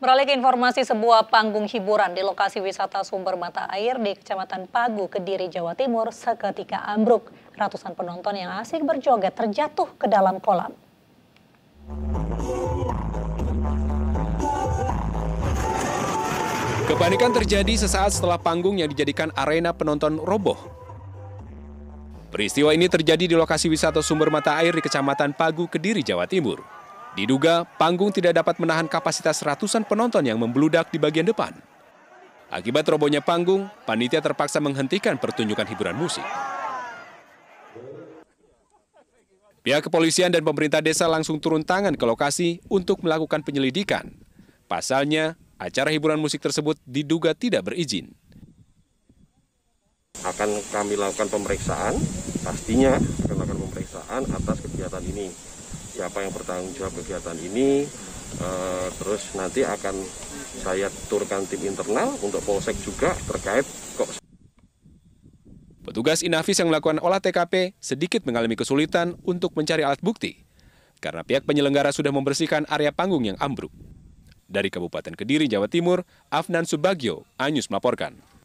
Beralih ke informasi sebuah panggung hiburan di lokasi wisata sumber mata air di Kecamatan Pagu, Kediri, Jawa Timur seketika ambruk. Ratusan penonton yang asik berjoget terjatuh ke dalam kolam. Kepanikan terjadi sesaat setelah panggung yang dijadikan arena penonton roboh. Peristiwa ini terjadi di lokasi wisata sumber mata air di Kecamatan Pagu, Kediri, Jawa Timur. Diduga, panggung tidak dapat menahan kapasitas ratusan penonton yang membludak di bagian depan. Akibat robohnya panggung, panitia terpaksa menghentikan pertunjukan hiburan musik. Pihak kepolisian dan pemerintah desa langsung turun tangan ke lokasi untuk melakukan penyelidikan. Pasalnya, acara hiburan musik tersebut diduga tidak berizin. Akan kami lakukan pemeriksaan, pastinya akan lakukan pemeriksaan atas kegiatan ini siapa yang bertanggung jawab kegiatan ini e, terus nanti akan saya turkan tim internal untuk polsek juga terkait kok Petugas Inavis yang melakukan olah TKP sedikit mengalami kesulitan untuk mencari alat bukti karena pihak penyelenggara sudah membersihkan area panggung yang ambruk. Dari Kabupaten Kediri, Jawa Timur, Afnan Subagio, Anyus melaporkan.